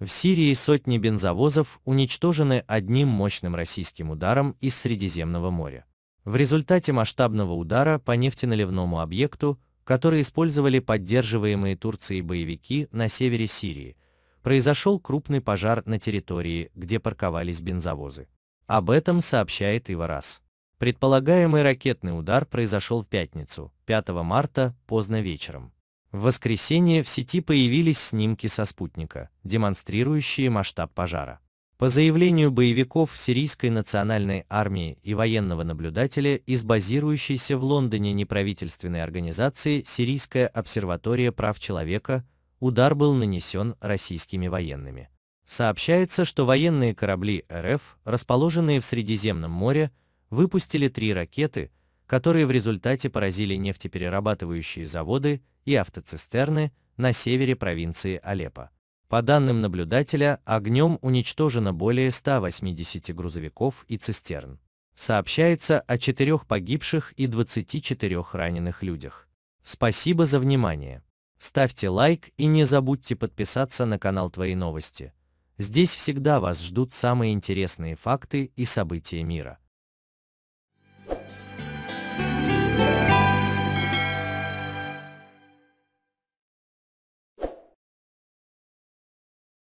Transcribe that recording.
В Сирии сотни бензовозов уничтожены одним мощным российским ударом из Средиземного моря. В результате масштабного удара по нефтеналивному объекту, который использовали поддерживаемые Турцией боевики на севере Сирии, произошел крупный пожар на территории, где парковались бензовозы. Об этом сообщает Иварас. Предполагаемый ракетный удар произошел в пятницу, 5 марта, поздно вечером. В воскресенье в сети появились снимки со спутника, демонстрирующие масштаб пожара. По заявлению боевиков сирийской национальной армии и военного наблюдателя из базирующейся в Лондоне неправительственной организации Сирийская обсерватория прав человека, удар был нанесен российскими военными. Сообщается, что военные корабли РФ, расположенные в Средиземном море, выпустили три ракеты, которые в результате поразили нефтеперерабатывающие заводы и автоцистерны на севере провинции Алеппо. По данным наблюдателя, огнем уничтожено более 180 грузовиков и цистерн. Сообщается о четырех погибших и 24 раненых людях. Спасибо за внимание. Ставьте лайк и не забудьте подписаться на канал Твои новости. Здесь всегда вас ждут самые интересные факты и события мира.